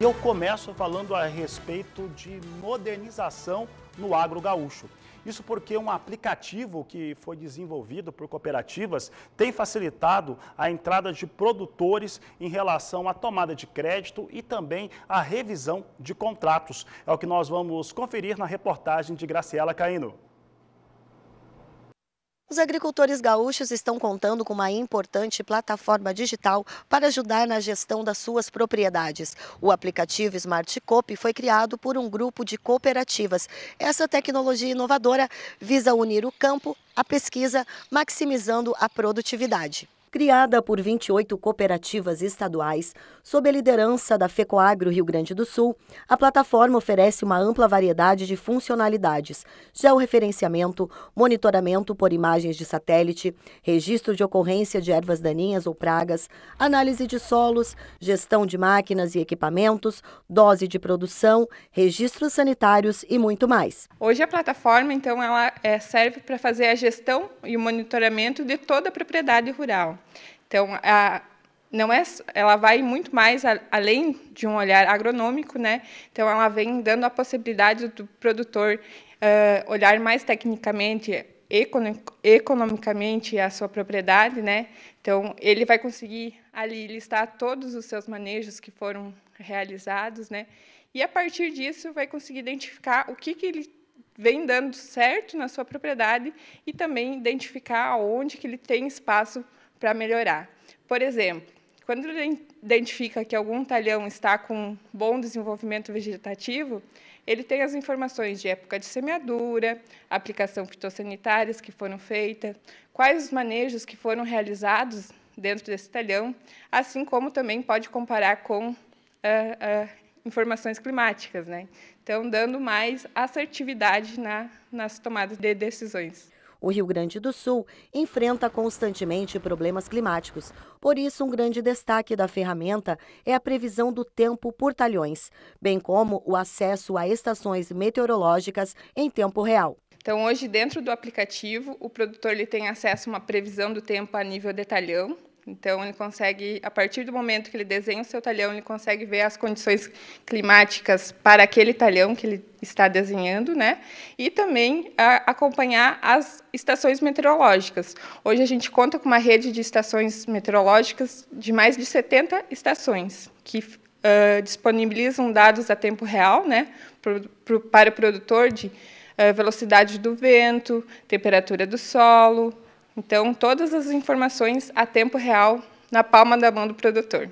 Eu começo falando a respeito de modernização no agro gaúcho. Isso porque um aplicativo que foi desenvolvido por cooperativas tem facilitado a entrada de produtores em relação à tomada de crédito e também à revisão de contratos. É o que nós vamos conferir na reportagem de Graciela Caíno. Os agricultores gaúchos estão contando com uma importante plataforma digital para ajudar na gestão das suas propriedades. O aplicativo Smart Coop foi criado por um grupo de cooperativas. Essa tecnologia inovadora visa unir o campo à pesquisa, maximizando a produtividade criada por 28 cooperativas estaduais, sob a liderança da FECOAGRO Rio Grande do Sul, a plataforma oferece uma ampla variedade de funcionalidades: georreferenciamento, monitoramento por imagens de satélite, registro de ocorrência de ervas daninhas ou pragas, análise de solos, gestão de máquinas e equipamentos, dose de produção, registros sanitários e muito mais. Hoje a plataforma, então, ela eh, serve para fazer a gestão e o monitoramento de toda a propriedade rural. Então, a, não é, ela vai muito mais a, além de um olhar agronômico, né? Então, ela vem dando a possibilidade do produtor uh, olhar mais tecnicamente, economicamente a sua propriedade, né? Então ele vai conseguir ali listar todos os seus manejos que foram realizados, né? E a partir disso vai conseguir identificar o que, que ele vem dando certo na sua propriedade e também identificar onde que ele tem espaço para melhorar. Por exemplo, quando ele identifica que algum talhão está com bom desenvolvimento vegetativo, ele tem as informações de época de semeadura, aplicação fitossanitárias que foram feitas, quais os manejos que foram realizados dentro desse talhão, assim como também pode comparar com ah, ah, informações climáticas, né? Então, dando mais assertividade na, nas tomadas de decisões. O Rio Grande do Sul enfrenta constantemente problemas climáticos. Por isso, um grande destaque da ferramenta é a previsão do tempo por talhões, bem como o acesso a estações meteorológicas em tempo real. Então, hoje, dentro do aplicativo, o produtor ele tem acesso a uma previsão do tempo a nível de talhão, então, ele consegue, a partir do momento que ele desenha o seu talhão, ele consegue ver as condições climáticas para aquele talhão que ele está desenhando, né? E também a, acompanhar as estações meteorológicas. Hoje a gente conta com uma rede de estações meteorológicas de mais de 70 estações, que uh, disponibilizam dados a tempo real, né? Pro, pro, para o produtor de uh, velocidade do vento, temperatura do solo, então, todas as informações a tempo real na palma da mão do produtor.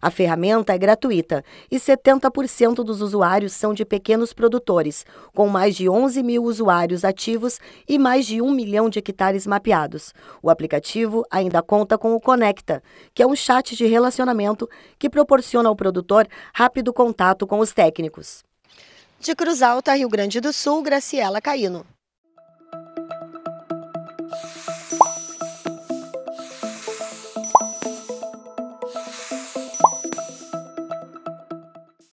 A ferramenta é gratuita e 70% dos usuários são de pequenos produtores, com mais de 11 mil usuários ativos e mais de 1 milhão de hectares mapeados. O aplicativo ainda conta com o Conecta, que é um chat de relacionamento que proporciona ao produtor rápido contato com os técnicos. De Cruz Alta, Rio Grande do Sul, Graciela Caíno.